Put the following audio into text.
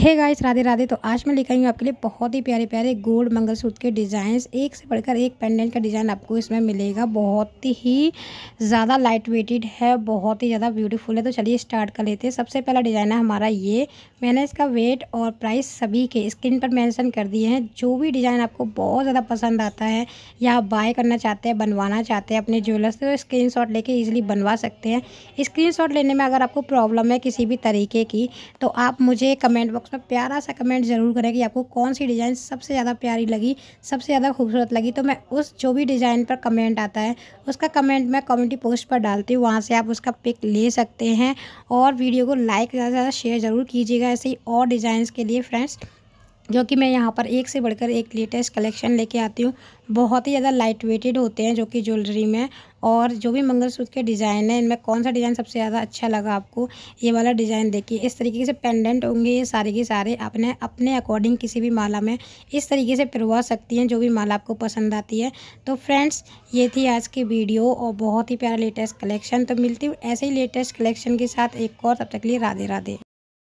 hey guys Radhe Radhe तो आज मैं लिखाई हूँ आपके लिए बहुत ही प्यारे प्यारे गोल्ड मंगलसूत्र के डिज़ाइंस एक से बढ़कर एक पेंडेंट का डिज़ाइन आपको इसमें मिलेगा बहुत ही ज़्यादा लाइट वेटेड है बहुत ही ज़्यादा ब्यूटीफुल है तो चलिए स्टार्ट कर लेते हैं सबसे पहला डिज़ाइन है हमारा ये मैंने इसका वेट और प्राइस सभी के स्क्रीन पर मैंसन कर दिए हैं जो भी डिज़ाइन आपको बहुत ज़्यादा पसंद आता है या आप बाय करना चाहते हैं बनवाना चाहते हैं अपने ज्वेलर्स से तो स्क्रीन शॉट लेके ईजिली बनवा सकते हैं स्क्रीन शॉट लेने में अगर आपको प्रॉब्लम है किसी भी तरीके की तो आप मुझे कमेंट बॉक्स अपना प्यारा सा कमेंट ज़रूर करें कि आपको कौन सी डिज़ाइन सबसे ज़्यादा प्यारी लगी सबसे ज़्यादा खूबसूरत लगी तो मैं उस जो भी डिज़ाइन पर कमेंट आता है उसका कमेंट मैं कम्युनिटी पोस्ट पर डालती हूँ वहाँ से आप उसका पिक ले सकते हैं और वीडियो को लाइक ज़्यादा से ज़्यादा शेयर ज़रूर कीजिएगा ऐसे ही और डिज़ाइन के लिए फ्रेंड्स जो कि मैं यहाँ पर एक से बढ़कर एक लेटेस्ट कलेक्शन लेके आती हूँ बहुत ही ज़्यादा लाइट वेटेड होते हैं जो कि ज्वेलरी में और जो भी मंगलसूत्र के डिज़ाइन है इनमें कौन सा डिज़ाइन सबसे ज़्यादा अच्छा लगा आपको ये वाला डिज़ाइन देखिए इस तरीके से पेंडेंट होंगे ये सारे के सारे आपने अपने अकॉर्डिंग किसी भी माला में इस तरीके से पिरवा सकती हैं जो भी माला आपको पसंद आती है तो फ्रेंड्स ये थी आज की वीडियो और बहुत ही प्यारा लेटेस्ट कलेक्शन तो मिलती हूँ ऐसे ही लेटेस्ट कलेक्शन के साथ एक और तब तक लिए राधे राधे